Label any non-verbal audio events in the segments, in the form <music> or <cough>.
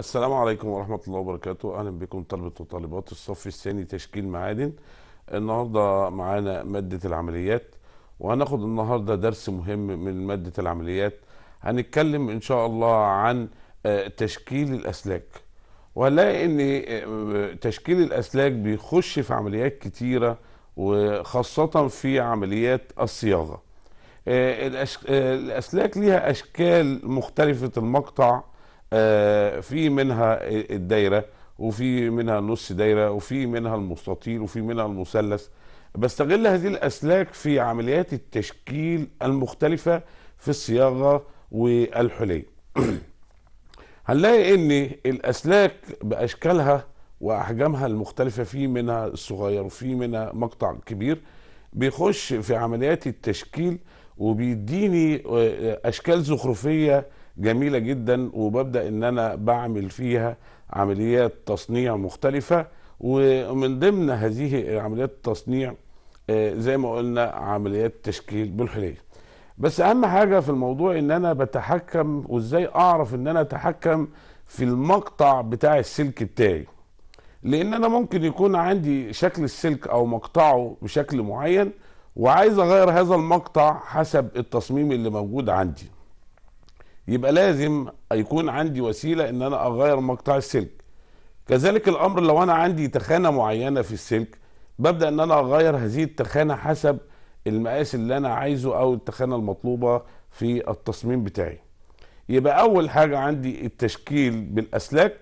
السلام عليكم ورحمة الله وبركاته أهلا بكم طلبة وطالبات الصف الثاني تشكيل معادن النهاردة معانا مادة العمليات وهناخد النهاردة درس مهم من مادة العمليات هنتكلم إن شاء الله عن آه، تشكيل الأسلاك وهنلاقي إن آه، تشكيل الأسلاك بيخش في عمليات كتيرة وخاصة في عمليات الصياغة آه، الأسلاك ليها أشكال مختلفة المقطع آه، في منها الدايره وفي منها نص دايره وفي منها المستطيل وفي منها المثلث بستغل هذه الاسلاك في عمليات التشكيل المختلفه في الصياغه والحلي <clears throat> هنلاقي ان الاسلاك باشكالها واحجامها المختلفه في منها الصغير وفي منها مقطع كبير بيخش في عمليات التشكيل وبيديني آه، آه، اشكال زخرفيه جميله جدا وببدا ان انا بعمل فيها عمليات تصنيع مختلفه ومن ضمن هذه عمليات التصنيع آه، زي ما قلنا عمليات تشكيل بالحليه بس اهم حاجه في الموضوع ان انا بتحكم وازاي اعرف ان انا اتحكم في المقطع بتاع السلك بتاعي لان انا ممكن يكون عندي شكل السلك او مقطعه بشكل معين وعايز اغير هذا المقطع حسب التصميم اللي موجود عندي يبقى لازم يكون عندي وسيله ان انا اغير مقطع السلك كذلك الامر لو انا عندي تخانه معينه في السلك ببدا ان انا اغير هذه التخانه حسب المقاس اللي انا عايزه او التخانه المطلوبه في التصميم بتاعي يبقى اول حاجه عندي التشكيل بالاسلاك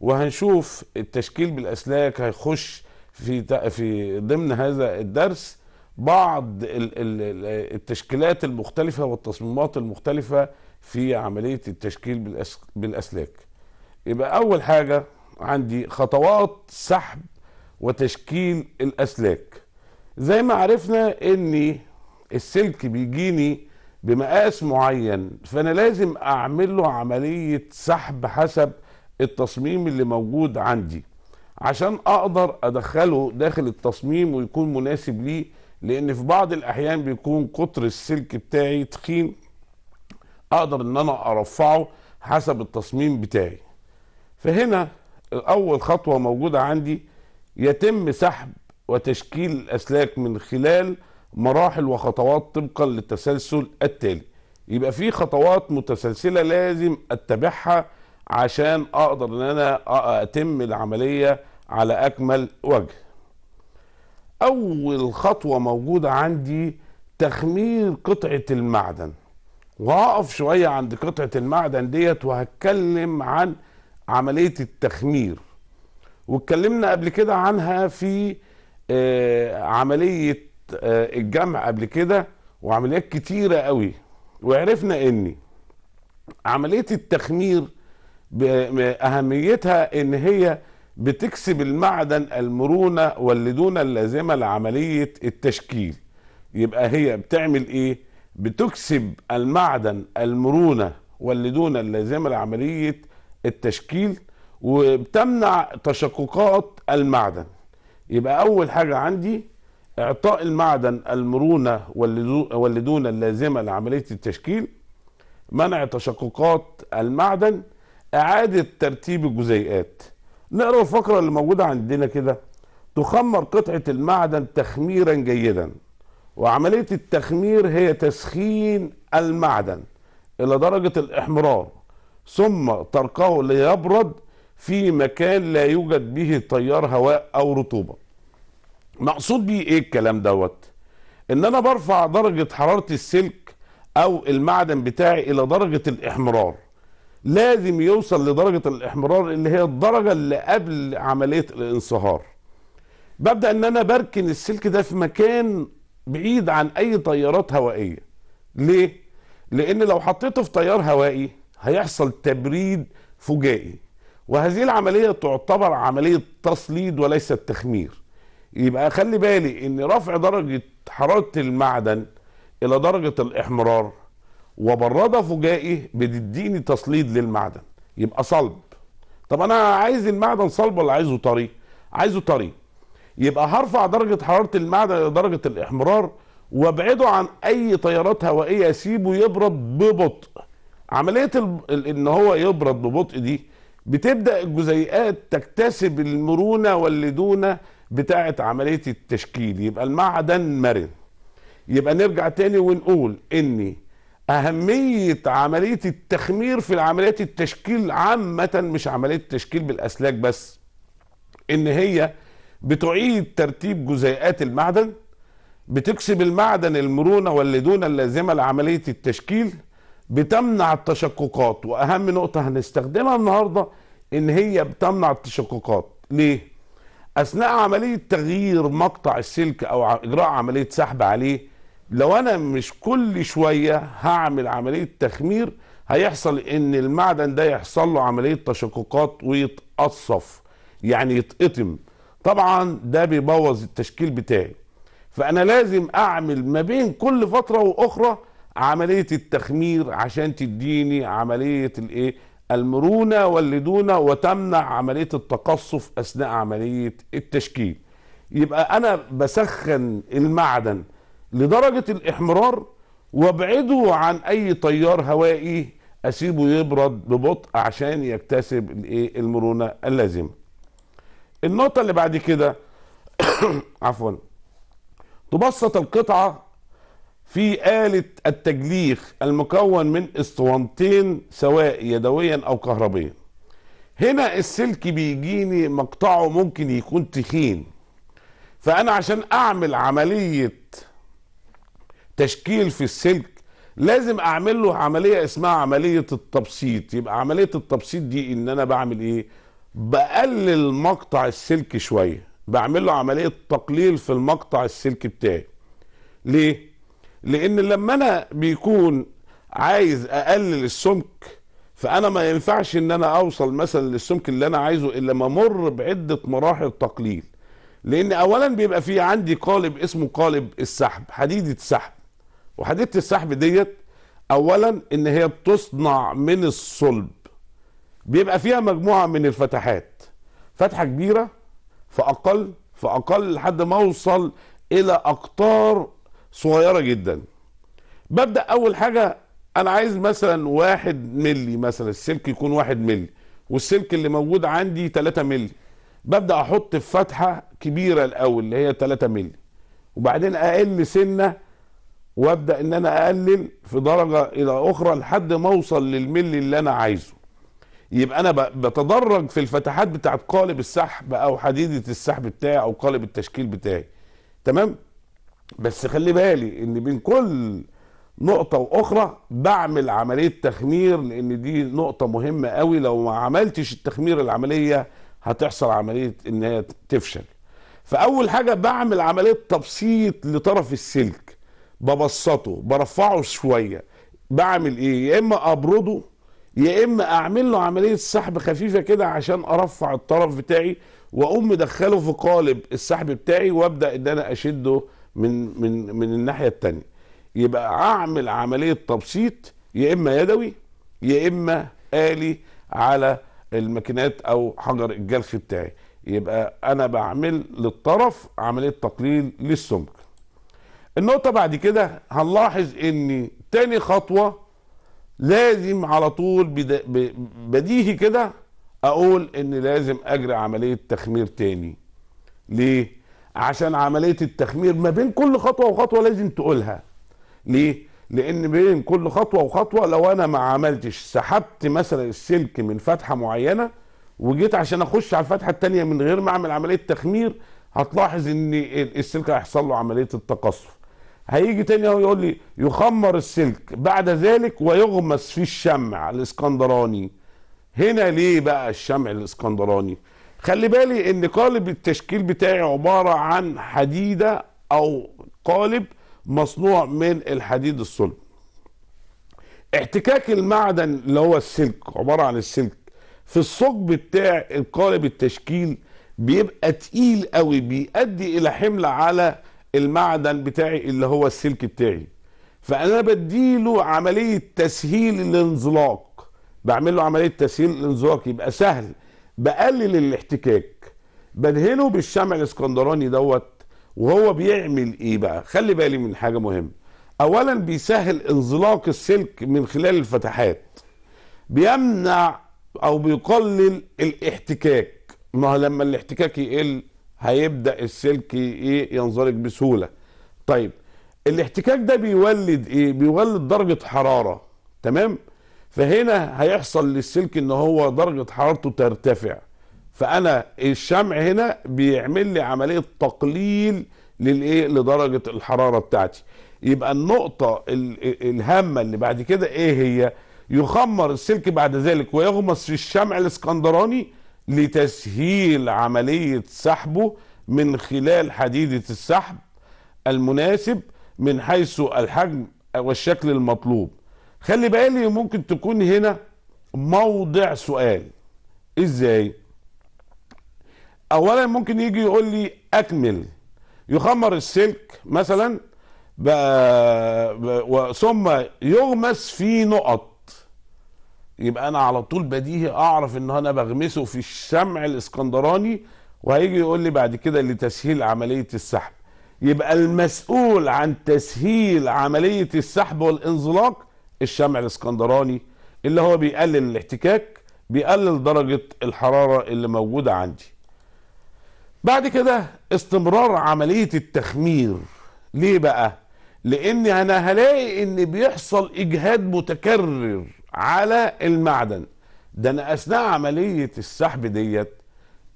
وهنشوف التشكيل بالاسلاك هيخش في في ضمن هذا الدرس بعض التشكيلات المختلفه والتصميمات المختلفه في عمليه التشكيل بالاسلاك يبقى اول حاجه عندي خطوات سحب وتشكيل الاسلاك زي ما عرفنا ان السلك بيجيني بمقاس معين فانا لازم اعمل له عمليه سحب حسب التصميم اللي موجود عندي عشان اقدر ادخله داخل التصميم ويكون مناسب ليه لان في بعض الاحيان بيكون قطر السلك بتاعي تخين اقدر ان انا ارفعه حسب التصميم بتاعي فهنا اول خطوه موجوده عندي يتم سحب وتشكيل الاسلاك من خلال مراحل وخطوات طبقا للتسلسل التالي يبقى في خطوات متسلسله لازم اتبعها عشان اقدر ان انا اتم العمليه على اكمل وجه اول خطوه موجوده عندي تخمير قطعه المعدن وهقف شويه عند قطعه المعدن ديت وهتكلم عن عمليه التخمير واتكلمنا قبل كده عنها في آه، عمليه آه، الجمع قبل كده وعمليات كتيره قوي وعرفنا ان عمليه التخمير اهميتها ان هي بتكسب المعدن المرونه واللدونه اللازمه لعمليه التشكيل يبقى هي بتعمل ايه بتكسب المعدن المرونه واللدونة اللازمه لعمليه التشكيل وبتمنع تشققات المعدن يبقى اول حاجه عندي اعطاء المعدن المرونه واللدونة اللازمه لعمليه التشكيل منع تشققات المعدن اعاده ترتيب الجزيئات نقرا الفقره اللي موجوده عندنا كده تخمر قطعه المعدن تخميرا جيدا وعملية التخمير هي تسخين المعدن إلى درجة الإحمرار ثم تركه ليبرد في مكان لا يوجد به تيار هواء أو رطوبة مقصود بيه إيه الكلام دوت إن أنا برفع درجة حرارة السلك أو المعدن بتاعي إلى درجة الإحمرار لازم يوصل لدرجة الإحمرار اللي هي الدرجة اللي قبل عملية الانصهار ببدأ إن أنا بركن السلك ده في مكان بعيد عن اي تيارات هوائيه ليه لان لو حطيته في تيار هوائي هيحصل تبريد فجائي وهذه العمليه تعتبر عمليه تصليد وليست تخمير يبقى خلي بالي ان رفع درجه حراره المعدن الى درجه الاحمرار وبرده فجائي بتديني تصليد للمعدن يبقى صلب طب انا عايز المعدن صلب ولا عايزه طري عايزه طري يبقى هرفع درجه حراره المعدن الى درجه الاحمرار وابعده عن اي تيارات هوائيه اسيبه يبرد ببطء عمليه ان هو يبرد ببطء دي بتبدا الجزيئات تكتسب المرونه واللدونه بتاعه عمليه التشكيل يبقى المعدن مرن يبقى نرجع تاني ونقول ان اهميه عمليه التخمير في عمليه التشكيل عامه مش عمليه التشكيل بالاسلاك بس ان هي بتعيد ترتيب جزيئات المعدن بتكسب المعدن المرونة واللدونة اللازمة لعملية التشكيل بتمنع التشققات واهم نقطة هنستخدمها النهاردة ان هي بتمنع التشققات ليه؟ اثناء عملية تغيير مقطع السلك او اجراء عملية سحب عليه لو انا مش كل شوية هعمل عملية تخمير هيحصل ان المعدن ده يحصل له عملية تشققات ويتقصف يعني يتقطم طبعا ده بيبوظ التشكيل بتاعي فانا لازم اعمل ما بين كل فتره واخرى عمليه التخمير عشان تديني عمليه الايه المرونه واللدونه وتمنع عمليه التقصف اثناء عمليه التشكيل يبقى انا بسخن المعدن لدرجه الاحمرار وابعده عن اي تيار هوائي اسيبه يبرد ببطء عشان يكتسب الايه المرونه اللازمه النقطة اللي بعد كده <coughs> عفوا تبسط القطعة في آلة التجليخ المكون من اسطوانتين سواء يدويا أو كهربيا هنا السلك بيجيني مقطعه ممكن يكون تخين فأنا عشان أعمل عملية تشكيل في السلك لازم أعمل له عملية اسمها عملية التبسيط يبقى عملية التبسيط دي إن أنا بعمل إيه بقلل مقطع السلك شويه بعمل له عمليه تقليل في المقطع السلكي بتاعي ليه لان لما انا بيكون عايز اقلل السمك فانا ما ينفعش ان انا اوصل مثلا للسمك اللي انا عايزه الا ما امر بعده مراحل تقليل لان اولا بيبقى في عندي قالب اسمه قالب السحب حديده السحب وحديده السحب ديت اولا ان هي بتصنع من الصلب بيبقى فيها مجموعه من الفتحات فتحه كبيره فاقل فاقل لحد ما اوصل الى اقطار صغيره جدا ببدا اول حاجه انا عايز مثلا واحد ملي مثلا السلك يكون واحد ملي والسلك اللي موجود عندي 3 ملي ببدا احط في فتحه كبيره الاول اللي هي 3 ملي وبعدين اقل سنه وابدا ان انا اقلل في درجه الى اخرى لحد ما اوصل للملي اللي انا عايزه يبقى انا بتدرج في الفتحات بتاعت قالب السحب او حديده السحب بتاعي او قالب التشكيل بتاعي تمام بس خلي بالي ان بين كل نقطه واخرى بعمل عمليه تخمير لان دي نقطه مهمه قوي لو ما عملتش التخمير العمليه هتحصل عمليه ان هي تفشل فاول حاجه بعمل عمليه تبسيط لطرف السلك ببسطه برفعه شويه بعمل ايه يا اما ابرده يا اما اعمل له عمليه سحب خفيفه كده عشان ارفع الطرف بتاعي واقوم مدخله في قالب السحب بتاعي وابدا ان انا اشده من من من الناحيه الثانيه يبقى اعمل عمليه تبسيط يا اما يدوي يا اما الي على الماكينات او حجر الجلخ بتاعي يبقى انا بعمل للطرف عمليه تقليل للسمك النقطه بعد كده هنلاحظ ان تاني خطوه لازم على طول بديهي كده اقول ان لازم اجري عمليه تخمير تاني ليه عشان عمليه التخمير ما بين كل خطوه وخطوه لازم تقولها ليه لان بين كل خطوه وخطوه لو انا ما عملتش سحبت مثلا السلك من فتحه معينه وجيت عشان اخش على الفتحه الثانيه من غير ما اعمل عمليه تخمير هتلاحظ ان السلك هيحصل له عمليه التقصف هيجي تاني يقول لي يخمر السلك بعد ذلك ويغمس في الشمع الاسكندراني هنا ليه بقى الشمع الاسكندراني خلي بالي ان قالب التشكيل بتاعي عبارة عن حديدة او قالب مصنوع من الحديد الصلب احتكاك المعدن اللي هو السلك عبارة عن السلك في الثقب بتاع القالب التشكيل بيبقى تقيل قوي بيؤدي الى حمل على المعدن بتاعي اللي هو السلك بتاعي فانا بديله عمليه تسهيل الانزلاق بعمل له عمليه تسهيل الانزلاق يبقى سهل بقلل الاحتكاك بدهنه بالشمع الاسكندراني دوت وهو بيعمل ايه بقى خلي بالي من حاجه مهمه اولا بيسهل انزلاق السلك من خلال الفتحات بيمنع او بيقلل الاحتكاك ما هو لما الاحتكاك يقل هيبدا السلك ايه ينزلق بسهوله طيب الاحتكاك ده بيولد ايه بيولد درجه حراره تمام فهنا هيحصل للسلك ان هو درجه حرارته ترتفع فانا الشمع هنا بيعمل لي عمليه تقليل للايه لدرجه الحراره بتاعتي يبقى النقطه الهامه اللي بعد كده ايه هي يخمر السلك بعد ذلك ويغمس في الشمع الاسكندراني لتسهيل عملية سحبه من خلال حديدة السحب المناسب من حيث الحجم والشكل المطلوب خلي بالي ممكن تكون هنا موضع سؤال ازاي اولا ممكن يجي يقول لي اكمل يخمر السلك مثلا ثم يغمس في نقط يبقى انا على طول بديهي اعرف ان انا بغمسه في الشمع الاسكندراني وهيجي يقول لي بعد كده لتسهيل عمليه السحب يبقى المسؤول عن تسهيل عمليه السحب والانزلاق الشمع الاسكندراني اللي هو بيقلل الاحتكاك بيقلل درجه الحراره اللي موجوده عندي بعد كده استمرار عمليه التخمير ليه بقى لان انا هلاقي ان بيحصل اجهاد متكرر على المعدن ده انا اثناء عمليه السحب ديت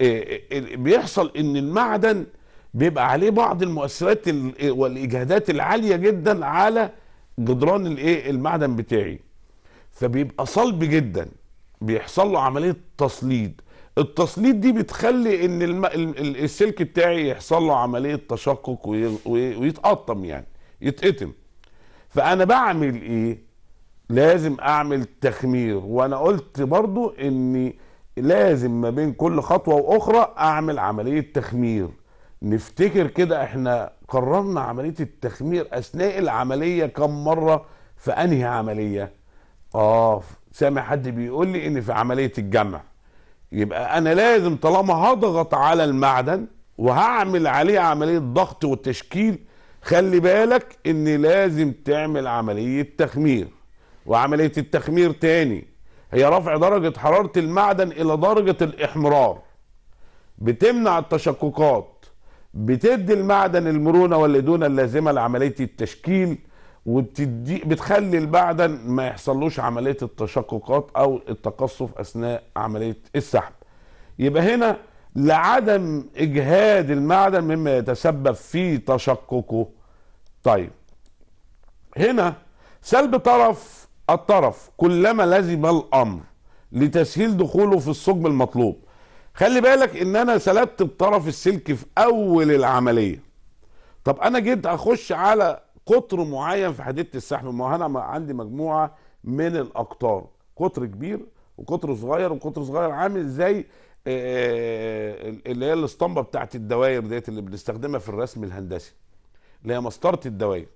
إيه، إيه، إيه، بيحصل ان المعدن بيبقى عليه بعض المؤثرات والاجهادات العاليه جدا على جدران الايه المعدن بتاعي فبيبقى صلب جدا بيحصل له عمليه تصليد التصليد دي بتخلي ان الم... السلك بتاعي يحصل له عمليه تشقق وي... ويتقطم يعني يتقطم فانا بعمل ايه لازم اعمل تخمير وانا قلت برضو اني لازم ما بين كل خطوة واخرى اعمل عملية تخمير نفتكر كده احنا قررنا عملية التخمير اثناء العملية كم مرة في انهي عملية اه سامع حد بيقول لي ان في عملية الجمع يبقى انا لازم طالما هضغط على المعدن وهعمل عليه عملية ضغط وتشكيل خلي بالك ان لازم تعمل عملية تخمير وعملية التخمير تاني هي رفع درجة حرارة المعدن إلى درجة الإحمرار بتمنع التشققات بتدي المعدن المرونة والليدونة اللازمة لعملية التشكيل وبتدي بتخلي المعدن ما يحصلوش عملية التشققات أو التقصف أثناء عملية السحب يبقى هنا لعدم إجهاد المعدن مما يتسبب في تشققه طيب هنا سلب طرف الطرف كلما لزم الامر لتسهيل دخوله في الثقب المطلوب خلي بالك ان انا سلبت الطرف السلكي في اول العمليه طب انا جيت اخش على قطر معين في حديده السحب ما انا عندي مجموعه من الاقطار قطر كبير وقطر صغير وقطر صغير عامل زي آه، آه، اللي هي الاسطمبه بتاعت الدوائر ديت اللي بنستخدمها في الرسم الهندسي اللي هي مسطره الدوائر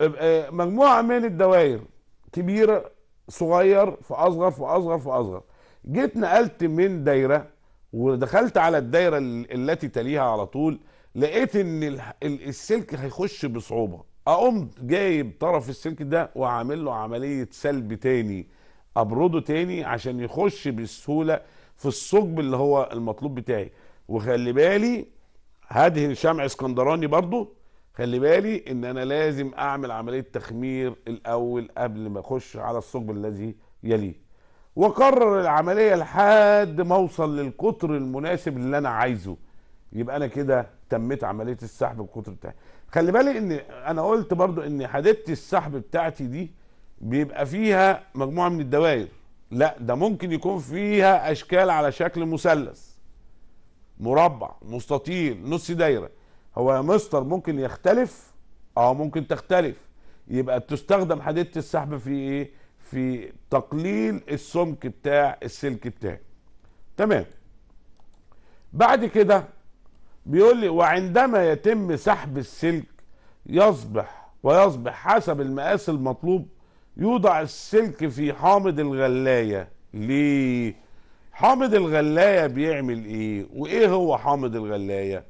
آه، مجموعه من الدوائر كبيره صغير في في اصغر اصغر في اصغر جيت نقلت من دايره ودخلت على الدايره التي تليها على طول لقيت ان السلك هيخش بصعوبه اقوم جايب طرف السلك ده وعامل له عمليه سلب تاني ابرده تاني عشان يخش بسهوله في الثقب اللي هو المطلوب بتاعي وخلي بالي هدهن شمع اسكندراني برضو خلي بالي ان انا لازم اعمل عمليه تخمير الاول قبل ما اخش على الثقب الذي يليه واكرر العمليه لحد ما اوصل للقطر المناسب اللي انا عايزه يبقى انا كده تميت عمليه السحب بالقطر بتاعي خلي بالي ان انا قلت برضو ان حديقه السحب بتاعتي دي بيبقى فيها مجموعه من الدوائر لا ده ممكن يكون فيها اشكال على شكل مثلث مربع مستطيل نص دايره هو يا مستر ممكن يختلف اه ممكن تختلف يبقى تستخدم حديده السحب في ايه في تقليل السمك بتاع السلك بتاعي تمام بعد كده بيقول لي وعندما يتم سحب السلك يصبح ويصبح حسب المقاس المطلوب يوضع السلك في حامض الغلايه ليه حامض الغلايه بيعمل ايه وايه هو حامض الغلايه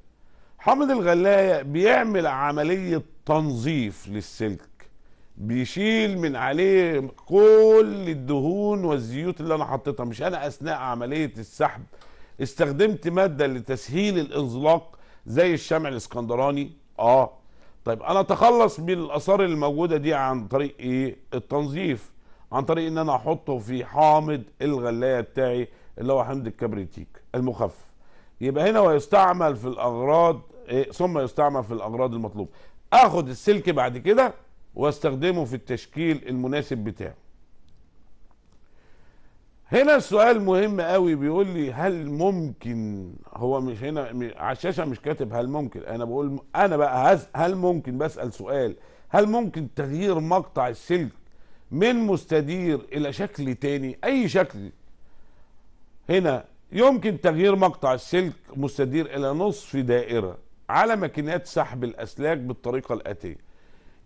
حامض الغلاية بيعمل عملية تنظيف للسلك بيشيل من عليه كل الدهون والزيوت اللي انا حطيتها مش انا اثناء عملية السحب استخدمت مادة لتسهيل الانزلاق زي الشمع الاسكندراني اه طيب انا اتخلص من الاثار الموجودة دي عن طريق ايه التنظيف عن طريق ان انا احطه في حامض الغلاية بتاعي اللي هو حمض الكبريتيك المخفف يبقى هنا ويستعمل في الاغراض إيه ثم يستعمل في الاغراض المطلوبه اخد السلك بعد كده واستخدمه في التشكيل المناسب بتاعه هنا السؤال مهم قوي بيقول لي هل ممكن هو مش هنا على الشاشه مش كاتب هل ممكن انا بقول انا بقى هل ممكن بسال سؤال هل ممكن تغيير مقطع السلك من مستدير الى شكل تاني اي شكل هنا يمكن تغيير مقطع السلك مستدير الى نصف دائره على ماكينات سحب الاسلاك بالطريقه الاتيه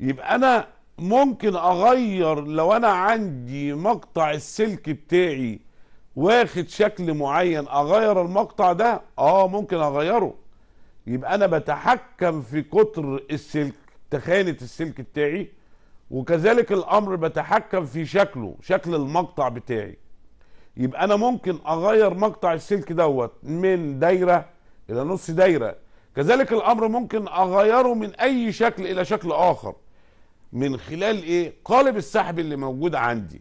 يبقى انا ممكن اغير لو انا عندي مقطع السلك بتاعي واخد شكل معين اغير المقطع ده اه ممكن اغيره يبقى انا بتحكم في قطر السلك تخانه السلك بتاعي وكذلك الامر بتحكم في شكله شكل المقطع بتاعي يبقى انا ممكن اغير مقطع السلك دوت من دايره الى نص دايره كذلك الامر ممكن اغيره من اي شكل الى شكل اخر من خلال ايه قالب السحب اللي موجود عندي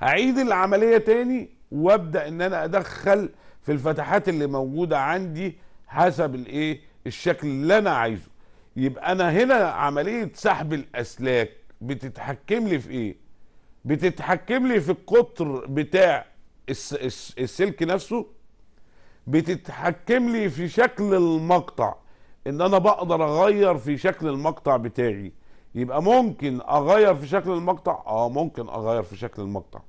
هعيد العملية تاني وابدأ ان انا ادخل في الفتحات اللي موجودة عندي حسب الايه الشكل اللي انا عايزه يبقى انا هنا عملية سحب الاسلاك بتتحكم لي في ايه بتتحكم لي في القطر بتاع السلك نفسه بتتحكم لي في شكل المقطع ان انا بقدر اغير في شكل المقطع بتاعي يبقى ممكن اغير في شكل المقطع اه ممكن اغير في شكل المقطع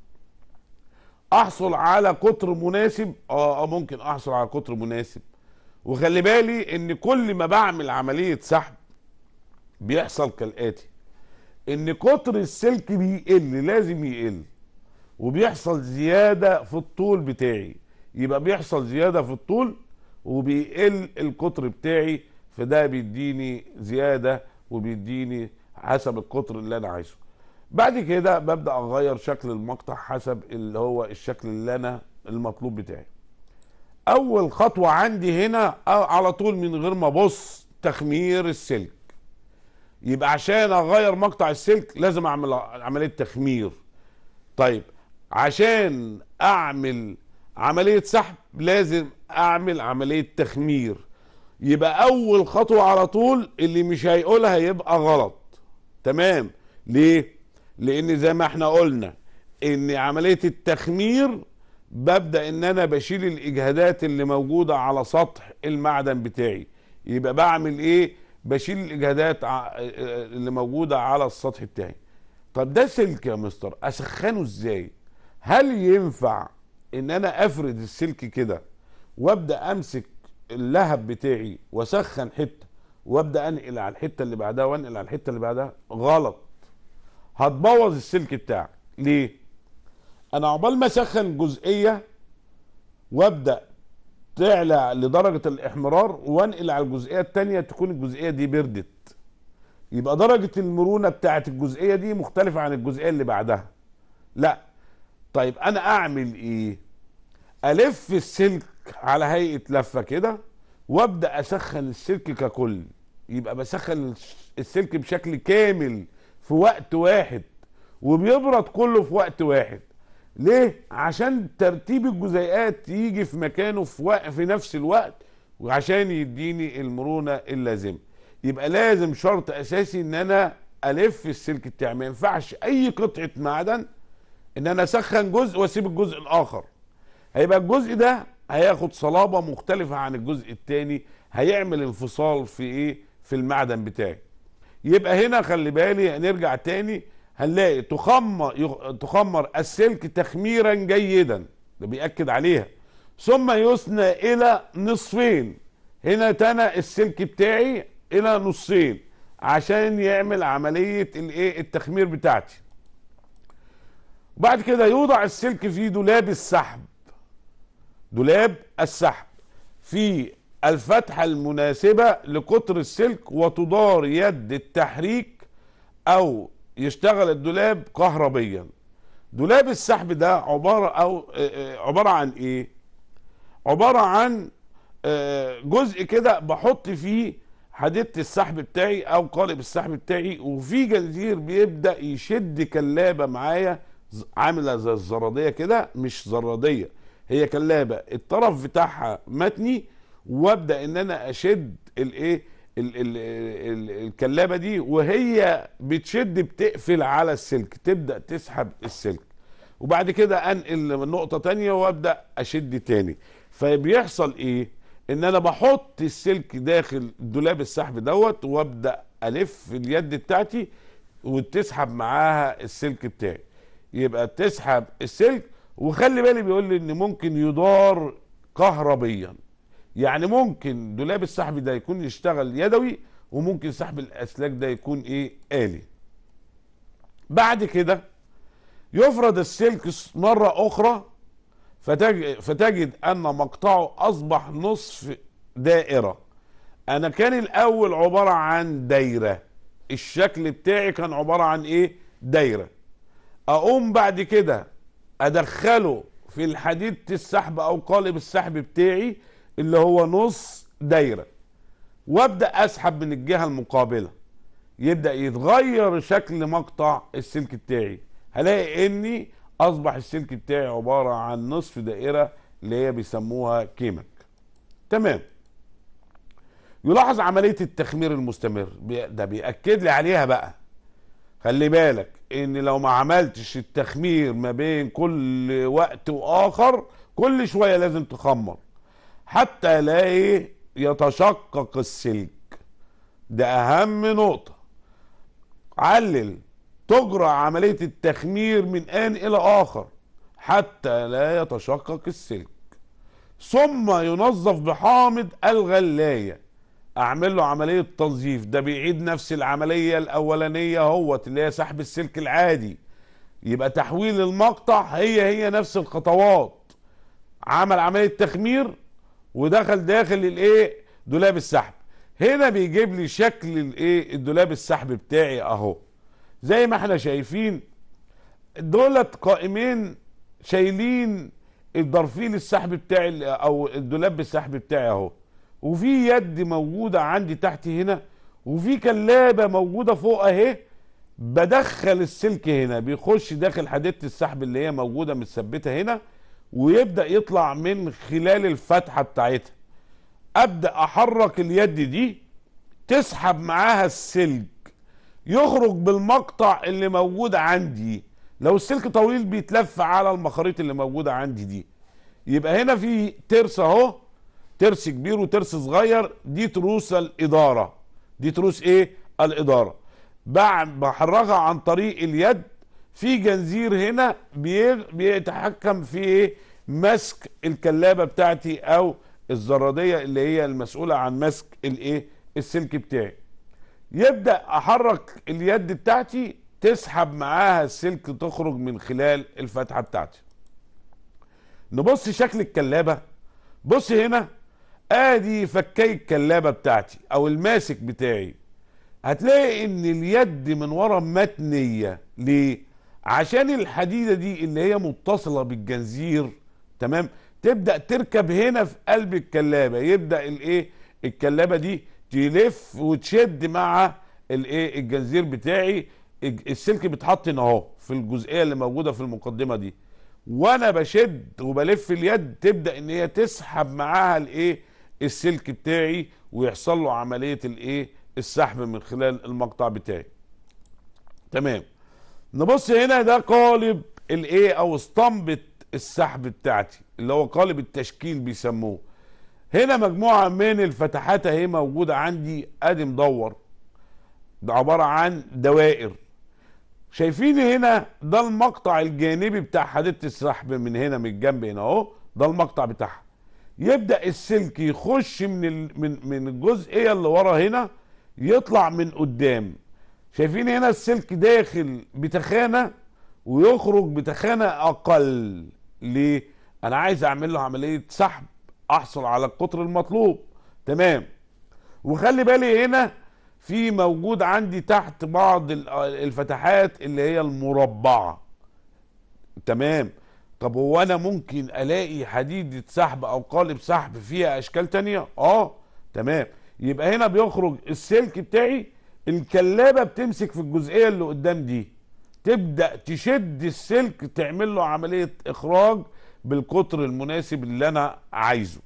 احصل على قطر مناسب آه،, اه ممكن احصل على قطر مناسب وخلي بالي ان كل ما بعمل عملية سحب بيحصل كالاتي ان قطر السلك بيقل لازم يقل وبيحصل زيادة في الطول بتاعي يبقى بيحصل زياده في الطول وبيقل القطر بتاعي فده بيديني زياده وبيديني حسب القطر اللي انا عايزه بعد كده ببدا اغير شكل المقطع حسب اللي هو الشكل اللي انا المطلوب بتاعي اول خطوه عندي هنا على طول من غير ما ابص تخمير السلك يبقى عشان اغير مقطع السلك لازم اعمل عمليه تخمير طيب عشان اعمل عملية سحب لازم اعمل عملية تخمير يبقى اول خطوة على طول اللي مش هيقولها يبقى غلط تمام ليه لان زي ما احنا قلنا ان عملية التخمير ببدأ ان انا بشيل الاجهادات اللي موجودة على سطح المعدن بتاعي يبقى بعمل ايه بشيل الاجهادات اللي موجودة على السطح بتاعي طب ده سلك يا مستر اسخنه ازاي هل ينفع ان انا افرد السلك كده وابدا امسك اللهب بتاعي واسخن حته وابدا انقل على الحته اللي بعدها وانقل على الحته اللي بعدها غلط هتبوظ السلك بتاعك ليه انا عقبال ما اسخن جزئيه وابدا تعلى لدرجه الاحمرار وانقل على الجزئيه الثانيه تكون الجزئيه دي بردت يبقى درجه المرونه بتاعه الجزئيه دي مختلفه عن الجزئيه اللي بعدها لا طيب انا اعمل ايه الف السلك على هيئه لفه كده وابدا اسخن السلك ككل يبقى بسخن السلك بشكل كامل في وقت واحد وبيبرد كله في وقت واحد ليه عشان ترتيب الجزيئات يجي في مكانه في, وقت في نفس الوقت وعشان يديني المرونه اللازمه يبقى لازم شرط اساسي ان انا الف السلك بتاعي ما ينفعش اي قطعه معدن ان انا اسخن جزء واسيب الجزء الاخر هيبقى الجزء ده هياخد صلابه مختلفه عن الجزء الثاني هيعمل انفصال في ايه في المعدن بتاعي يبقى هنا خلي بالي هنرجع تاني هنلاقي تخمر تخمر السلك تخميرا جيدا ده بيأكد عليها ثم يثنى الى نصفين هنا تنى السلك بتاعي الى نصين عشان يعمل عمليه الايه التخمير بتاعتي وبعد كده يوضع السلك في دولاب السحب دولاب السحب في الفتحة المناسبة لقطر السلك وتدار يد التحريك أو يشتغل الدولاب كهربيا دولاب السحب ده عبارة أو آه، آه، عبارة عن إيه؟ عبارة عن آه، جزء كده بحط فيه حديدة السحب بتاعي أو قالب السحب بتاعي وفي جنزير بيبدأ يشد كلابة معايا عامله زي الزراديه كده مش زراديه هي كلابه الطرف بتاعها متني وابدا ان انا اشد الايه ال ال ال الكلابه دي وهي بتشد بتقفل على السلك تبدا تسحب السلك وبعد كده انقل نقطه تانية وابدا اشد تاني فبيحصل ايه ان انا بحط السلك داخل دولاب السحب دوت وابدا الف اليد بتاعتي وتسحب معاها السلك بتاعي يبقى تسحب السلك وخلي بالي بيقول لي ان ممكن يدار كهربيا يعني ممكن دولاب السحب ده يكون يشتغل يدوي وممكن سحب الاسلاك ده يكون ايه آلي بعد كده يفرد السلك مرة اخرى فتجد, فتجد ان مقطعه اصبح نصف دائرة انا كان الاول عبارة عن دايرة الشكل بتاعي كان عبارة عن ايه دايرة اقوم بعد كده ادخله في الحديد السحب او قالب السحب بتاعي اللي هو نص دايرة وابدأ اسحب من الجهة المقابلة يبدأ يتغير شكل مقطع السلك بتاعي هلاقي اني اصبح السلك بتاعي عبارة عن نصف دائرة اللي هي بيسموها كيمك تمام يلاحظ عملية التخمير المستمر ده بيأكد لي عليها بقى خلي بالك ان لو ما عملتش التخمير ما بين كل وقت واخر كل شويه لازم تخمر حتى لا يتشقق السلك ده اهم نقطه علل تجرى عمليه التخمير من ان الى اخر حتى لا يتشقق السلك ثم ينظف بحامض الغلايه اعمل له عمليه تنظيف ده بيعيد نفس العمليه الاولانيه اهوت اللي هي سحب السلك العادي يبقى تحويل المقطع هي هي نفس الخطوات عمل عمليه تخمير ودخل داخل الايه دولاب السحب هنا بيجيب لي شكل الايه الدولاب السحب بتاعي اهو زي ما احنا شايفين دولت قائمين شايلين الضرفيل السحب بتاعي او الدولاب السحب بتاعي اهو وفي يد موجوده عندي تحت هنا وفي كلابه موجوده فوق اهي بدخل السلك هنا بيخش داخل حديده السحب اللي هي موجوده متثبته هنا ويبدا يطلع من خلال الفتحه بتاعتها ابدا احرك اليد دي تسحب معاها السلك يخرج بالمقطع اللي موجود عندي لو السلك طويل بيتلف على المخاريط اللي موجوده عندي دي يبقى هنا في ترس اهو ترس كبير وترس صغير دي تروس الإدارة دي تروس إيه الإدارة بعد بحركها عن طريق اليد في جنزير هنا بيتحكم في إيه مسك الكلابة بتاعتي أو الزرادية اللي هي المسؤولة عن مسك الإيه السلك بتاعي يبدأ أحرك اليد بتاعتي تسحب معاها السلك تخرج من خلال الفتحة بتاعتي نبص شكل الكلابة بص هنا ادي فكي الكلابه بتاعتي او الماسك بتاعي هتلاقي ان اليد من ورا متنيه ليه عشان الحديده دي اللي هي متصله بالجنزير تمام تبدا تركب هنا في قلب الكلابه يبدا الايه الكلابه دي تلف وتشد مع الايه الجنزير بتاعي السلك بيتحط هنا اهو في الجزئيه اللي موجوده في المقدمه دي وانا بشد وبلف اليد تبدا ان هي تسحب معاها الايه السلك بتاعي ويحصل له عمليه الايه السحب من خلال المقطع بتاعي تمام نبص هنا ده قالب الايه او اسطمبه السحب بتاعتي اللي هو قالب التشكيل بيسموه هنا مجموعه من الفتحات اهي موجوده عندي ادي مدور ده عباره عن دوائر شايفين هنا ده المقطع الجانبي بتاع حديقه السحب من هنا من الجنب هنا اهو ده المقطع بتاعها يبدا السلك يخش من ال... من من الجزئيه اللي ورا هنا يطلع من قدام شايفين هنا السلك داخل بتخانه ويخرج بتخانه اقل ليه انا عايز اعمل له عمليه سحب احصل على القطر المطلوب تمام وخلي بالي هنا في موجود عندي تحت بعض الفتحات اللي هي المربعه تمام طب هو انا ممكن الاقي حديدة سحب او قالب سحب فيها اشكال تانية اه تمام يبقى هنا بيخرج السلك بتاعي الكلابة بتمسك في الجزئية اللي قدام دي تبدأ تشد السلك تعمل له عملية اخراج بالقطر المناسب اللي انا عايزه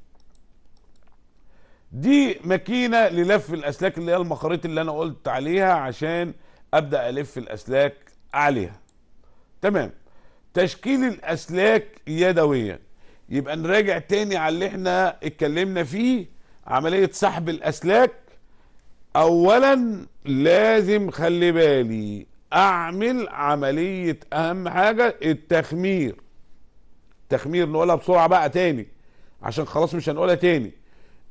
دي ماكينة للف الاسلاك اللي هي المخاريط اللي انا قلت عليها عشان ابدأ الف الاسلاك عليها تمام تشكيل الاسلاك يدويا يبقى نراجع تاني على اللي احنا اتكلمنا فيه عمليه سحب الاسلاك اولا لازم خلي بالي اعمل عمليه اهم حاجه التخمير التخمير نقولها بسرعه بقى تاني عشان خلاص مش هنقولها تاني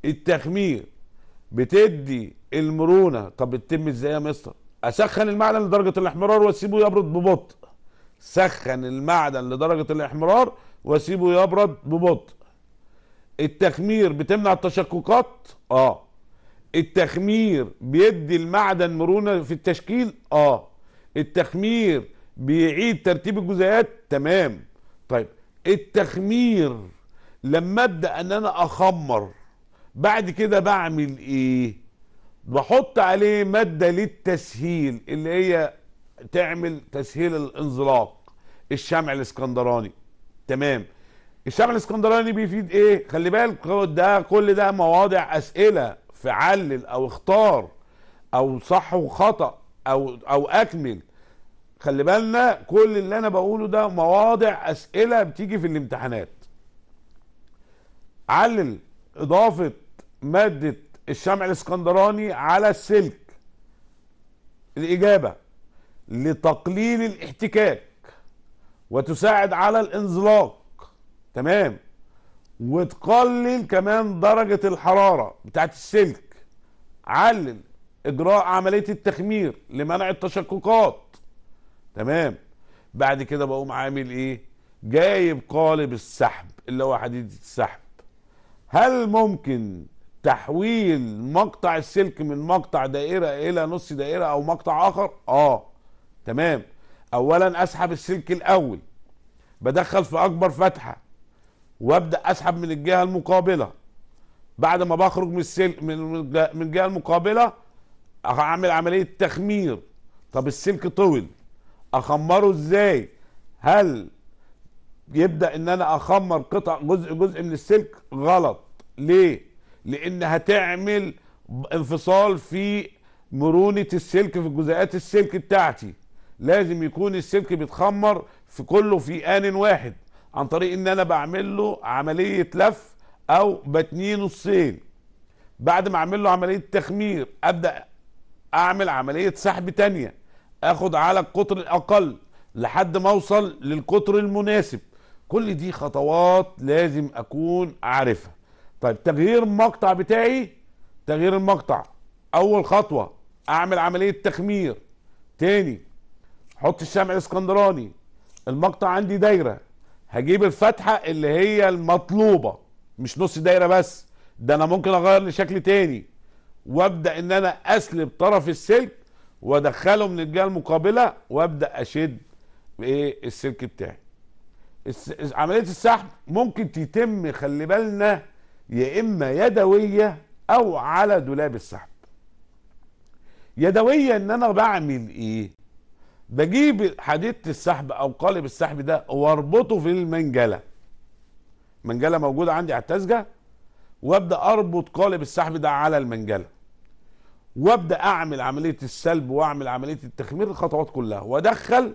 التخمير بتدي المرونه طب بتتم ازاي يا مستر اسخن المعدن لدرجه الاحمرار واسيبه يبرد ببطء سخن المعدن لدرجة الاحمرار واسيبه يبرد ببطء التخمير بتمنع التشققات اه التخمير بيدي المعدن مرونة في التشكيل اه التخمير بيعيد ترتيب الجزيئات تمام طيب التخمير لما ابدا ان انا اخمر بعد كده بعمل ايه بحط عليه ماده للتسهيل اللي هي تعمل تسهيل الانزلاق الشمع الاسكندراني تمام الشمع الاسكندراني بيفيد ايه خلي بالك ده كل ده مواضع اسئله في علل او اختار او صح وخطا او او اكمل خلي بالنا كل اللي انا بقوله ده مواضع اسئله بتيجي في الامتحانات علل اضافه ماده الشمع الاسكندراني على السلك الاجابه لتقليل الاحتكاك وتساعد على الانزلاق تمام وتقلل كمان درجة الحرارة بتاعت السلك علل اجراء عملية التخمير لمنع التشققات تمام بعد كده بقوم عامل ايه جايب قالب السحب اللي هو حديدة السحب هل ممكن تحويل مقطع السلك من مقطع دائرة الى نص دائرة او مقطع اخر اه تمام اولا اسحب السلك الاول بدخل في اكبر فتحه وابدا اسحب من الجهه المقابله بعد ما بخرج من السلك من من الجهه المقابله اعمل عمليه تخمير طب السلك طول اخمره ازاي هل يبدا ان انا اخمر قطع جزء جزء من السلك غلط ليه لان هتعمل انفصال في مرونه السلك في جزيئات السلك بتاعتي لازم يكون السلك بيتخمر في كله في آن واحد عن طريق ان انا بعمل له عملية لف او بتنيه نصين بعد ما اعمل له عملية تخمير ابدأ اعمل عملية سحب تانية اخد على القطر الاقل لحد ما اوصل للقطر المناسب كل دي خطوات لازم اكون عارفها طيب تغيير المقطع بتاعي تغيير المقطع اول خطوة اعمل عملية تخمير تاني حط الشمع الاسكندراني المقطع عندي دايره هجيب الفتحه اللي هي المطلوبه مش نص دايره بس ده انا ممكن اغير لشكل تاني وابدا ان انا اسلب طرف السلك وادخله من الجهه المقابله وابدا اشد ايه السلك بتاعي عمليه السحب ممكن تتم خلي بالنا يا اما يدويه او على دولاب السحب يدويه ان انا بعمل ايه بجيب حديده السحب او قالب السحب ده واربطه في المنجله منجله موجوده عندي على التزجه وابدا اربط قالب السحب ده على المنجله وابدا اعمل عمليه السلب واعمل عمليه التخمير الخطوات كلها وادخل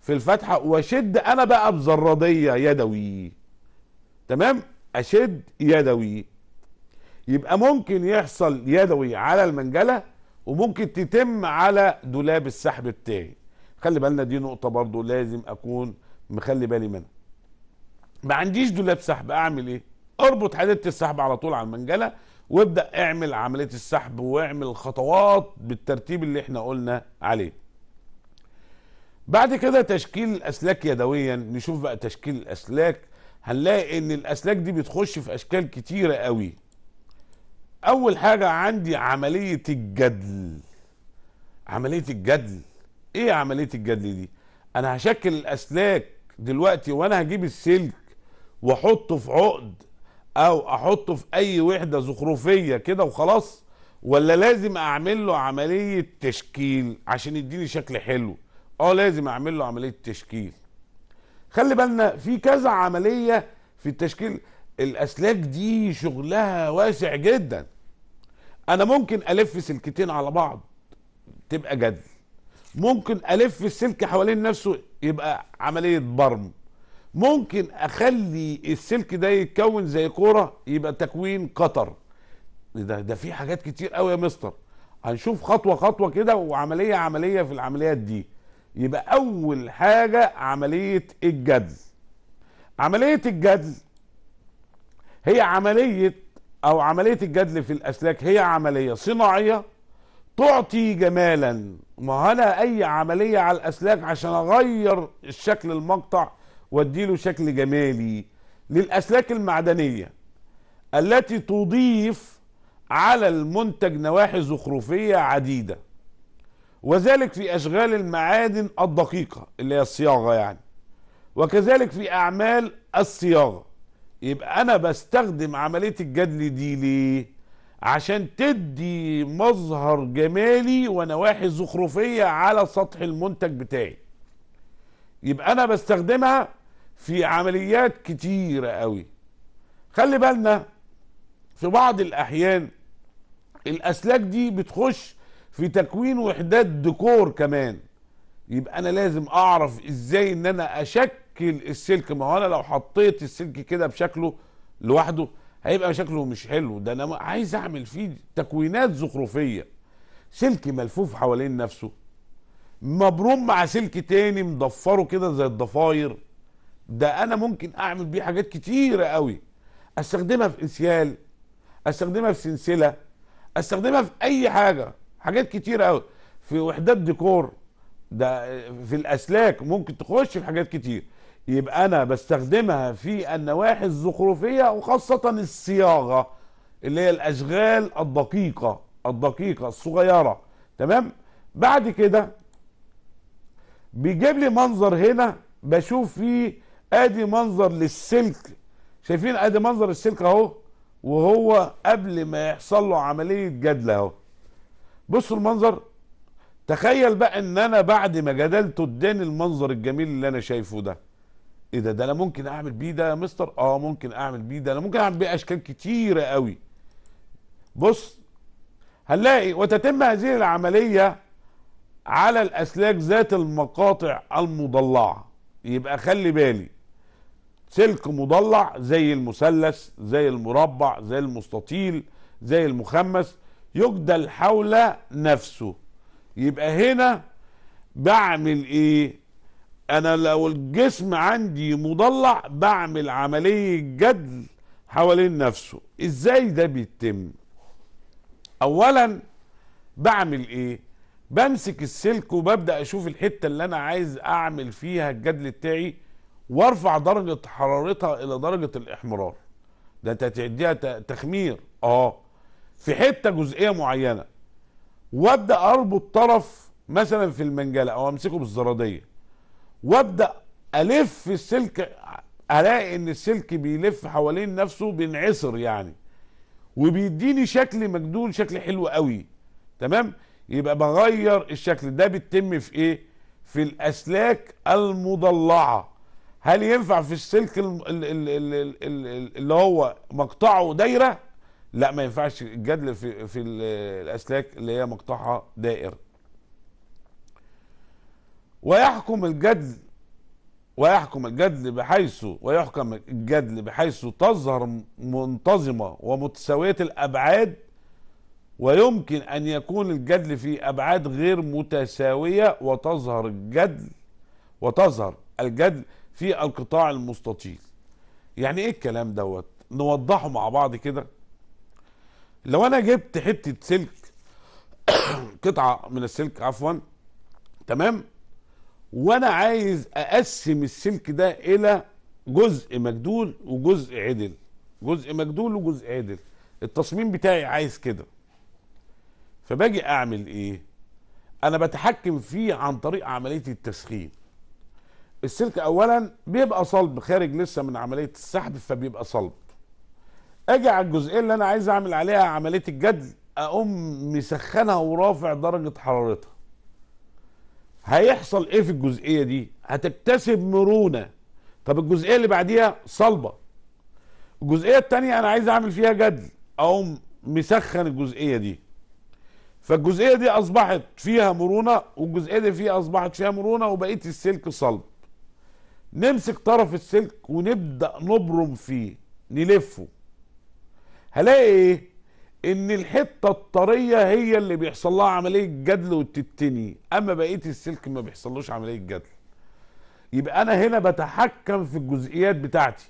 في الفتحه واشد انا بقى بزراديه يدوي تمام اشد يدوي يبقى ممكن يحصل يدوي على المنجله وممكن تتم على دولاب السحب بتاعي خلي بالنا دي نقطه برضو لازم اكون مخلي بالي منها ما عنديش دولاب سحب اعمل ايه اربط حديده السحب على طول على المنجله وابدا اعمل عمليه السحب واعمل خطوات بالترتيب اللي احنا قلنا عليه بعد كده تشكيل الاسلاك يدويا نشوف بقى تشكيل الاسلاك هنلاقي ان الاسلاك دي بتخش في اشكال كتيره قوي اول حاجه عندي عمليه الجدل عمليه الجدل ايه عمليه الجدل دي انا هشكل الاسلاك دلوقتي وانا هجيب السلك واحطه في عقد او احطه في اي وحده زخرفيه كده وخلاص ولا لازم اعمل له عمليه تشكيل عشان يديني شكل حلو اه لازم اعمل له عمليه تشكيل خلي بالنا في كذا عمليه في التشكيل الاسلاك دي شغلها واسع جدا انا ممكن الف سلكتين على بعض تبقى جدل ممكن الف السلك حوالين نفسه يبقى عمليه برم ممكن اخلي السلك ده يتكون زي كوره يبقى تكوين قطر ده ده في حاجات كتير قوي يا مستر هنشوف خطوه خطوه كده وعمليه عمليه في العمليات دي يبقى اول حاجه عمليه الجذب عمليه الجدل هي عمليه او عمليه الجدل في الاسلاك هي عمليه صناعيه تعطي جمالا ما ولا اي عملية على الاسلاك عشان اغير الشكل المقطع واديله شكل جمالي للاسلاك المعدنية التي تضيف على المنتج نواحي زخرفية عديدة وذلك في اشغال المعادن الدقيقة اللي هي الصياغة يعني وكذلك في اعمال الصياغة يبقى انا بستخدم عملية الجدل دي ليه عشان تدي مظهر جمالي ونواحي زخرفية على سطح المنتج بتاعي يبقى انا بستخدمها في عمليات كتيرة قوي خلي بالنا في بعض الاحيان الاسلاك دي بتخش في تكوين وحدات ديكور كمان يبقى انا لازم اعرف ازاي ان انا اشكل السلك ما هو انا لو حطيت السلك كده بشكله لوحده هيبقى شكله مش حلو ده انا عايز اعمل فيه تكوينات زخرفيه سلك ملفوف حوالين نفسه مبروم مع سلك تاني مضفره كده زي الضفاير ده انا ممكن اعمل بيه حاجات كتيره قوي استخدمها في انسيال استخدمها في سلسله استخدمها في اي حاجه حاجات كتيره قوي في وحدات ديكور ده في الاسلاك ممكن تخش في حاجات كتير يبقى انا بستخدمها في النواحي الزخرفيه وخاصه الصياغه اللي هي الاشغال الدقيقه الدقيقه الصغيره تمام بعد كده بيجيب لي منظر هنا بشوف فيه ادي منظر للسلك شايفين ادي منظر السلك اهو وهو قبل ما يحصل له عمليه جدل اهو بصوا المنظر تخيل بقى ان انا بعد ما جدلته اداني المنظر الجميل اللي انا شايفه ده ايه ده ده انا ممكن اعمل بيه ده يا مستر اه ممكن اعمل بيه ده انا ممكن اعمل بيه اشكال كتيره قوي بص هنلاقي وتتم هذه العمليه على الاسلاك ذات المقاطع المضلعه يبقى خلي بالي سلك مضلع زي المثلث زي المربع زي المستطيل زي المخمس يجدل حول نفسه يبقى هنا بعمل ايه انا لو الجسم عندي مضلع بعمل عمليه جدل حوالين نفسه ازاي ده بيتم اولا بعمل ايه بمسك السلك وببدا اشوف الحته اللي انا عايز اعمل فيها الجدل بتاعي وارفع درجه حرارتها الى درجه الاحمرار ده انت هتعديها تخمير اه في حته جزئيه معينه وابدا اربط طرف مثلا في المنجله او امسكه بالزراديه وابدا الف السلك الاقي ان السلك بيلف حوالين نفسه بينعصر يعني وبيديني شكل مجدول شكل حلو قوي تمام يبقى بغير الشكل ده بيتم في ايه في الاسلاك المضلعه هل ينفع في السلك اللي هو مقطعه دايره لا ما ينفعش الجدل في في الاسلاك اللي هي مقطعها دائر ويحكم الجدل ويحكم الجدل بحيث ويحكم الجدل بحيث تظهر منتظمة ومتساوية الأبعاد ويمكن أن يكون الجدل في أبعاد غير متساوية وتظهر الجدل وتظهر الجدل في القطاع المستطيل يعني ايه الكلام دوت نوضحه مع بعض كده لو انا جبت حته سلك <coughs> قطعه من السلك عفوا تمام وانا عايز اقسم السلك ده الى جزء مجدول وجزء عدل جزء مجدول وجزء عدل التصميم بتاعي عايز كده فباجي اعمل ايه انا بتحكم فيه عن طريق عمليه التسخين السلك اولا بيبقى صلب خارج لسه من عمليه السحب فبيبقى صلب اجي على الجزئيه اللي انا عايز اعمل عليها عمليه الجدل اقوم مسخنها ورافع درجه حرارتها هيحصل ايه في الجزئيه دي هتكتسب مرونه طب الجزئيه اللي بعديها صلبه الجزئيه الثانيه انا عايز اعمل فيها جدل اقوم مسخن الجزئيه دي فالجزئيه دي اصبحت فيها مرونه والجزئيه دي فيها اصبحت فيها مرونه وبقيه السلك صلب نمسك طرف السلك ونبدا نبرم فيه نلفه هلاقي ايه ان الحته الطريه هي اللي بيحصل لها عمليه جدل وتتني اما بقيه السلك ما بيحصلوش عمليه جدل يبقى انا هنا بتحكم في الجزئيات بتاعتي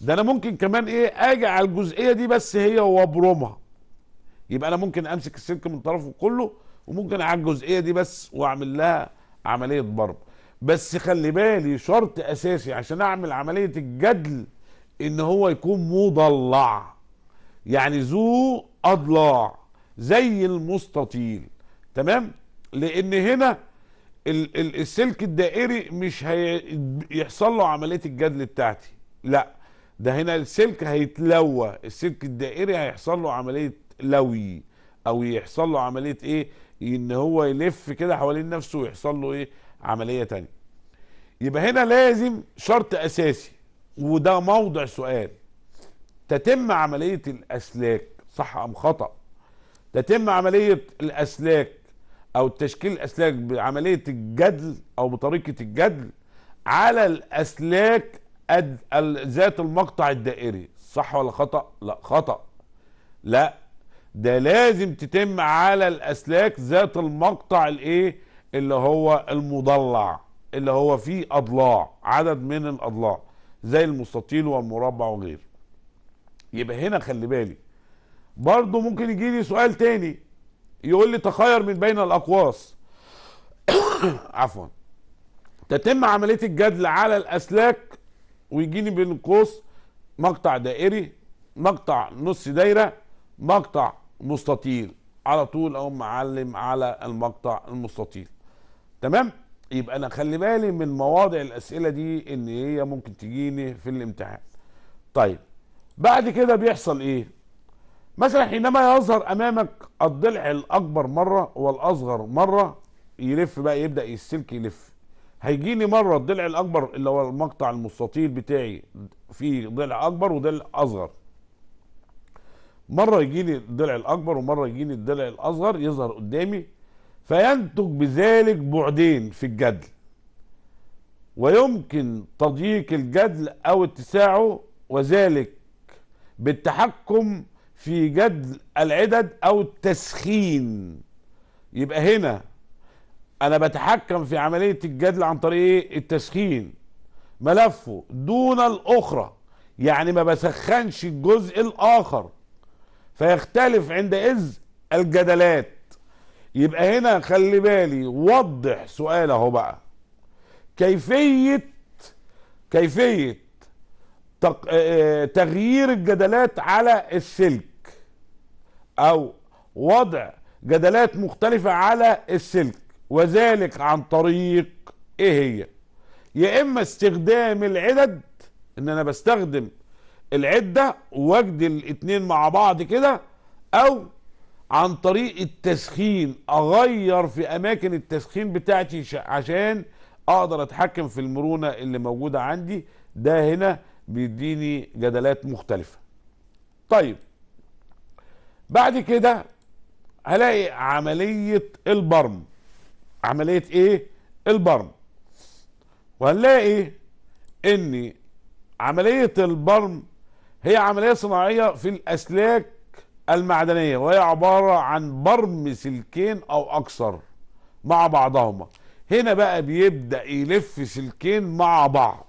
ده انا ممكن كمان ايه اجي على الجزئيه دي بس هي وابرمها يبقى انا ممكن امسك السلك من طرفه كله وممكن على الجزئيه دي بس واعمل لها عمليه ضرب بس خلي بالي شرط اساسي عشان اعمل عمليه الجدل ان هو يكون مضلع يعني ذو اضلاع زي المستطيل تمام لان هنا ال ال السلك الدائري مش هيحصل له عمليه الجدل بتاعتي لا ده هنا السلك هيتلوى السلك الدائري هيحصل له عمليه لوي او يحصل له عمليه ايه ان هو يلف كده حوالين نفسه ويحصل له ايه عمليه تانية يبقى هنا لازم شرط اساسي وده موضع سؤال تتم عمليه الاسلاك صح ام خطا تتم عمليه الاسلاك او تشكيل الاسلاك بعمليه الجدل او بطريقه الجدل على الاسلاك ذات المقطع الدائري صح ولا خطا لا خطا لا ده لازم تتم على الاسلاك ذات المقطع الايه اللي هو المضلع اللي هو فيه اضلاع عدد من الاضلاع زي المستطيل والمربع وغيره يبقى هنا خلي بالك برضه ممكن يجي لي سؤال تاني يقول لي تخير من بين الاقواس <coughs> عفوا تتم عمليه الجدل على الاسلاك ويجيني بين قوس مقطع دائري مقطع نص دايره مقطع مستطيل على طول اقوم معلم على المقطع المستطيل تمام يبقى انا خلي بالي من مواضع الاسئله دي ان هي ممكن تجيني في الامتحان طيب بعد كده بيحصل ايه مثلا حينما يظهر امامك الضلع الاكبر مره والاصغر مره يلف بقى يبدا السلك يلف هيجيني مره الضلع الاكبر اللي هو المقطع المستطيل بتاعي فيه ضلع اكبر وضلع اصغر مره يجيني الضلع الاكبر ومره يجيني الضلع الاصغر يظهر قدامي فينتج بذلك بعدين في الجدل ويمكن تضييق الجدل او اتساعه وذلك بالتحكم في جدل العدد او التسخين يبقى هنا انا بتحكم في عمليه الجدل عن طريق إيه؟ التسخين ملفه دون الاخرى يعني ما بسخنش الجزء الاخر فيختلف عندئذ الجدلات يبقى هنا خلي بالي وضح سؤال اهو بقى كيفيه كيفيه آه، تغيير الجدلات على السلك او وضع جدلات مختلفة على السلك وذلك عن طريق ايه هي يا اما استخدام العدد ان انا بستخدم العدة واجد الاتنين مع بعض كده او عن طريق التسخين اغير في اماكن التسخين بتاعتي عشان اقدر اتحكم في المرونة اللي موجودة عندي ده هنا بيديني جدلات مختلفة طيب بعد كده هلاقي عملية البرم عملية ايه البرم وهنلاقي ان عملية البرم هي عملية صناعية في الاسلاك المعدنية وهي عبارة عن برم سلكين او اكثر مع بعضهما هنا بقى بيبدأ يلف سلكين مع بعض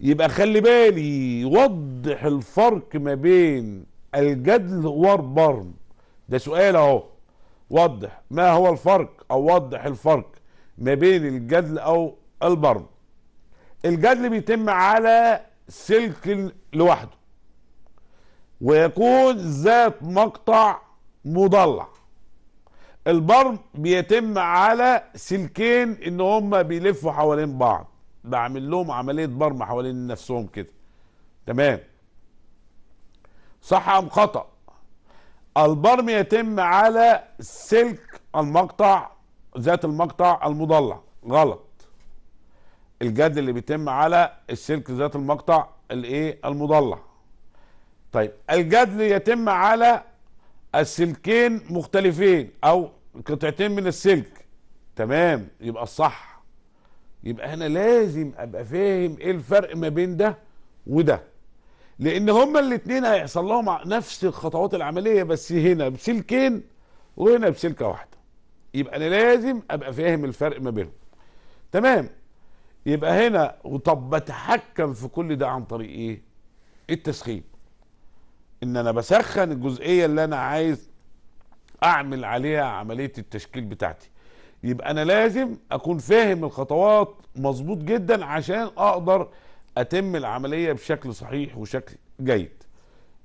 يبقى خلي بالي وضح الفرق ما بين الجدل والبرم ده سؤال اهو وضح ما هو الفرق او وضح الفرق ما بين الجدل او البرم الجدل بيتم على سلك لوحده ويكون ذات مقطع مضلع البرم بيتم على سلكين ان هم بيلفوا حوالين بعض بعمل لهم عمليه برم حوالين نفسهم كده تمام صح ام خطا البرم يتم على سلك المقطع ذات المقطع المضلع غلط الجدل اللي بيتم على السلك ذات المقطع الايه المضلع طيب الجدل يتم على السلكين مختلفين او قطعتين من السلك تمام يبقى الصح يبقى انا لازم ابقى فاهم ايه الفرق ما بين ده وده لان هما الاثنين هيحصل لهم نفس الخطوات العمليه بس هنا بسلكين وهنا بسلكه واحده يبقى انا لازم ابقى فاهم الفرق ما بينهم تمام يبقى هنا طب بتحكم في كل ده عن طريق ايه التسخين ان انا بسخن الجزئيه اللي انا عايز اعمل عليها عمليه التشكيل بتاعتي يبقى انا لازم اكون فاهم الخطوات مظبوط جدا عشان اقدر اتم العمليه بشكل صحيح وشكل جيد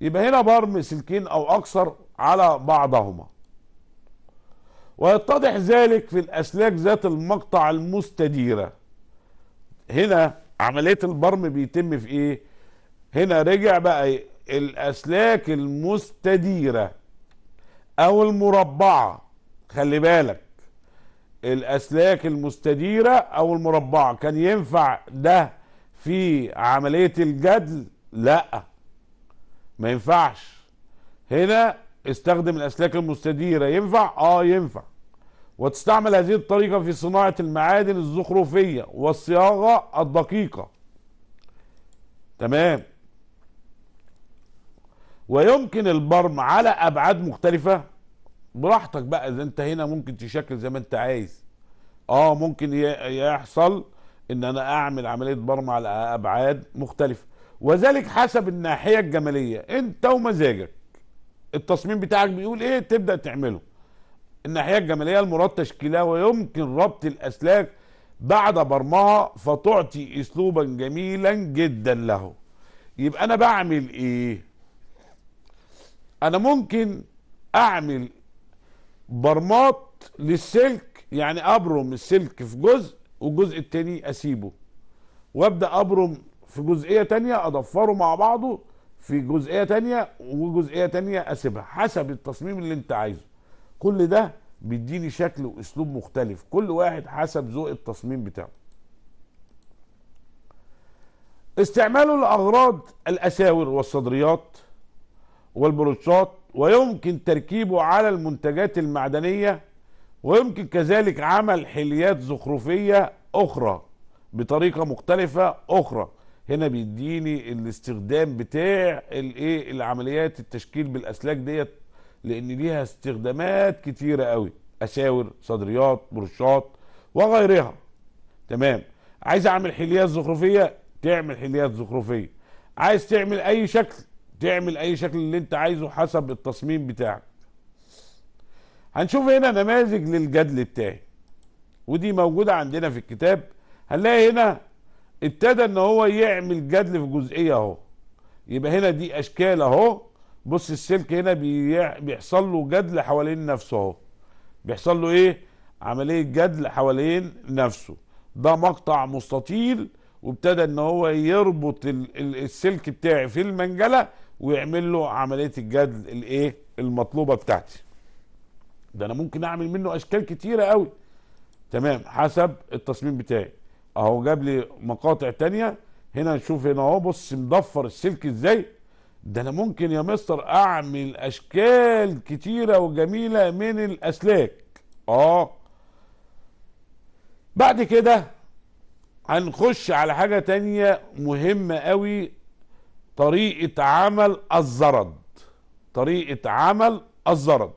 يبقى هنا برم سلكين او اكثر على بعضهما ويتضح ذلك في الاسلاك ذات المقطع المستديره هنا عمليه البرم بيتم في ايه هنا رجع بقى إيه؟ الاسلاك المستديره او المربعه خلي بالك الاسلاك المستديره او المربعه كان ينفع ده في عملية الجدل لا ما ينفعش هنا استخدم الأسلاك المستديرة ينفع؟ آه ينفع وتستعمل هذه الطريقة في صناعة المعادن الزخرفية والصياغة الدقيقة تمام ويمكن البرم على أبعاد مختلفة براحتك بقى إذا أنت هنا ممكن تشكل زي ما أنت عايز آه ممكن يحصل ان انا اعمل عمليه برمه على ابعاد مختلفه وذلك حسب الناحيه الجماليه انت ومزاجك التصميم بتاعك بيقول ايه تبدا تعمله الناحيه الجماليه المراد تشكيلها ويمكن ربط الاسلاك بعد برمها فتعطي اسلوبا جميلا جدا له يبقى انا بعمل ايه انا ممكن اعمل برمات للسلك يعني ابرم السلك في جزء والجزء التاني اسيبه وابدا ابرم في جزئيه تانية اضفره مع بعضه في جزئيه تانية وجزئيه تانية اسيبها حسب التصميم اللي انت عايزه كل ده بيديني شكل واسلوب مختلف كل واحد حسب ذوق التصميم بتاعه استعماله لاغراض الاساور والصدريات والبروتشات ويمكن تركيبه على المنتجات المعدنيه ويمكن كذلك عمل حليات زخرفية أخرى بطريقة مختلفة أخرى هنا بيديني الاستخدام بتاع الايه العمليات التشكيل بالاسلاك ديت لان ليها استخدامات كتيره قوي اساور صدريات برشات وغيرها تمام عايز اعمل حليات زخرفيه تعمل حليات زخرفيه عايز تعمل اي شكل تعمل اي شكل اللي انت عايزه حسب التصميم بتاعك هنشوف هنا نماذج للجدل بتاعي ودي موجودة عندنا في الكتاب هنلاقي هنا ابتدى ان هو يعمل جدل في جزئية اهو يبقى هنا دي اشكال اهو بص السلك هنا بيحصل له جدل حوالين نفسه اهو بيحصل له ايه عملية جدل حوالين نفسه ده مقطع مستطيل وابتدى ان هو يربط السلك بتاعي في المنجلة ويعمل له عملية الجدل الايه المطلوبة بتاعتي ده انا ممكن اعمل منه اشكال كتيره قوي تمام حسب التصميم بتاعي اهو جاب لي مقاطع تانية هنا نشوف هنا اهو بص مضفر السلك ازاي ده انا ممكن يا مستر اعمل اشكال كتيره وجميله من الاسلاك اه بعد كده هنخش على حاجه تانية مهمه قوي طريقه عمل الزرد طريقه عمل الزرد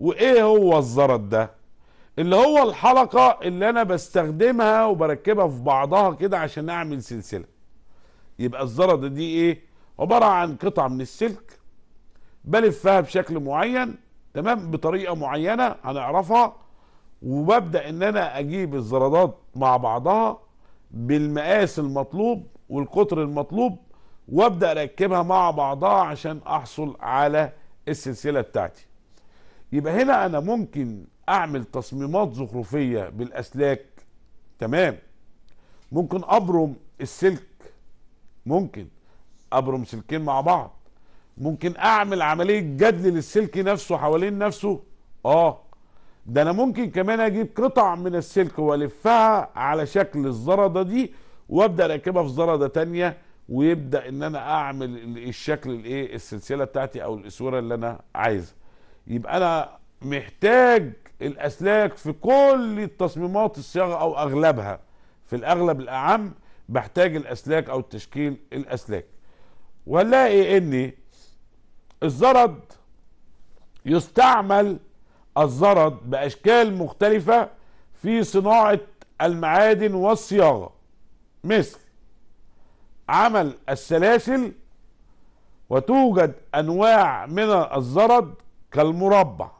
وايه هو الزرط ده اللي هو الحلقة اللي انا بستخدمها وبركبها في بعضها كده عشان اعمل سلسلة يبقى الزرط دي ايه عبارة عن قطع من السلك بلفها بشكل معين تمام بطريقة معينة هنعرفها وببدأ ان انا اجيب الزرادات مع بعضها بالمقاس المطلوب والقطر المطلوب وابدأ اركبها مع بعضها عشان احصل على السلسلة بتاعتي يبقى هنا انا ممكن اعمل تصميمات زخرفيه بالاسلاك تمام ممكن ابرم السلك ممكن ابرم سلكين مع بعض ممكن اعمل عمليه جدل للسلك نفسه حوالين نفسه اه ده انا ممكن كمان اجيب قطع من السلك والفها على شكل الزرده دي وابدا اركبها في زرده تانية ويبدا ان انا اعمل الشكل الايه السلسله بتاعتي او الاسوره اللي انا عايزها يبقى انا محتاج الاسلاك في كل التصميمات الصياغه او اغلبها في الاغلب الاعم بحتاج الاسلاك او تشكيل الاسلاك ونلاقي ان الزرد يستعمل الزرد باشكال مختلفه في صناعه المعادن والصياغه مثل عمل السلاسل وتوجد انواع من الزرد كالمربع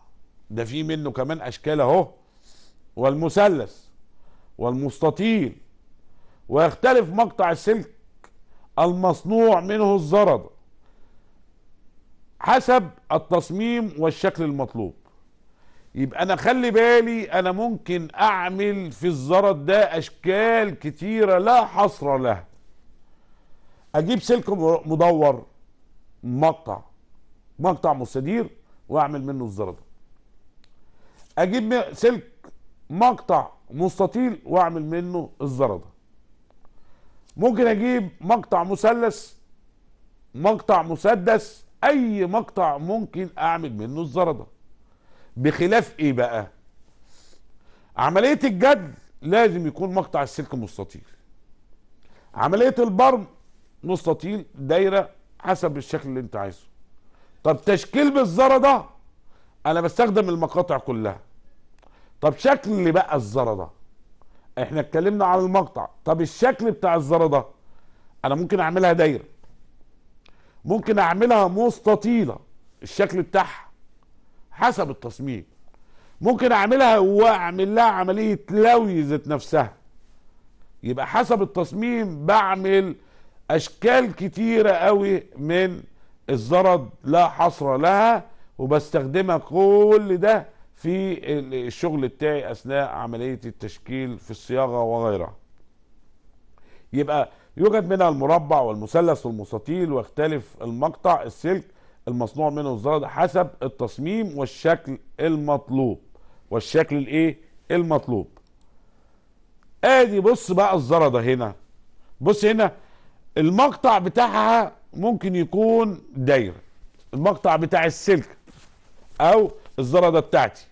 ده في منه كمان اشكال اهو والمثلث والمستطيل ويختلف مقطع السلك المصنوع منه الزرد حسب التصميم والشكل المطلوب يبقى انا خلي بالي انا ممكن اعمل في الزرد ده اشكال كتيرة لا حصر لها اجيب سلك مدور مقطع مقطع مستدير واعمل منه الزرده اجيب سلك مقطع مستطيل واعمل منه الزرده ممكن اجيب مقطع مثلث مقطع مسدس اي مقطع ممكن اعمل منه الزرده بخلاف ايه بقى عمليه الجد لازم يكون مقطع السلك مستطيل عمليه البرم مستطيل دايره حسب الشكل اللي انت عايزه طب تشكيل بالذره ده انا بستخدم المقاطع كلها طب شكل بقى الذره ده احنا اتكلمنا على المقطع طب الشكل بتاع الذره ده انا ممكن اعملها دايره ممكن اعملها مستطيله الشكل بتاعها حسب التصميم ممكن اعملها واعمل لها عمليه لوي ذات نفسها يبقى حسب التصميم بعمل اشكال كتيره قوي من الزرد لا حصر لها وبستخدمها كل ده في الشغل بتاعي اثناء عمليه التشكيل في الصياغه وغيرها. يبقى يوجد منها المربع والمثلث والمستطيل ويختلف المقطع السلك المصنوع منه الزرد حسب التصميم والشكل المطلوب والشكل الايه المطلوب ادي بص بقى الزرده هنا بص هنا المقطع بتاعها ممكن يكون دايره المقطع بتاع السلك او الزرده بتاعتي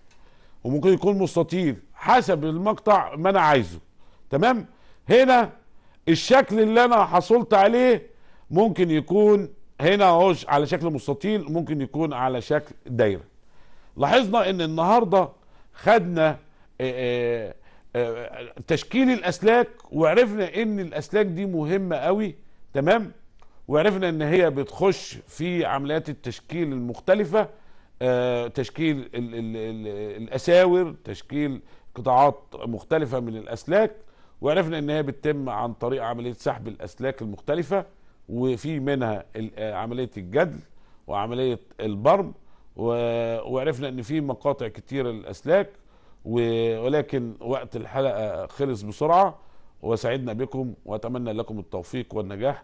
وممكن يكون مستطيل حسب المقطع ما انا عايزه تمام هنا الشكل اللي انا حصلت عليه ممكن يكون هنا اهو على شكل مستطيل ممكن يكون على شكل دايره لاحظنا ان النهارده خدنا آه، آه، آه، تشكيل الاسلاك وعرفنا ان الاسلاك دي مهمه قوي تمام وعرفنا ان هي بتخش في عمليات التشكيل المختلفه آه، تشكيل الـ الـ الـ الاساور تشكيل قطاعات مختلفه من الاسلاك وعرفنا ان هي بتتم عن طريق عمليه سحب الاسلاك المختلفه وفي منها آه، عمليه الجدل وعمليه البرم وعرفنا ان في مقاطع كتيره للاسلاك ولكن وقت الحلقه خلص بسرعه وسعدنا بكم واتمنى لكم التوفيق والنجاح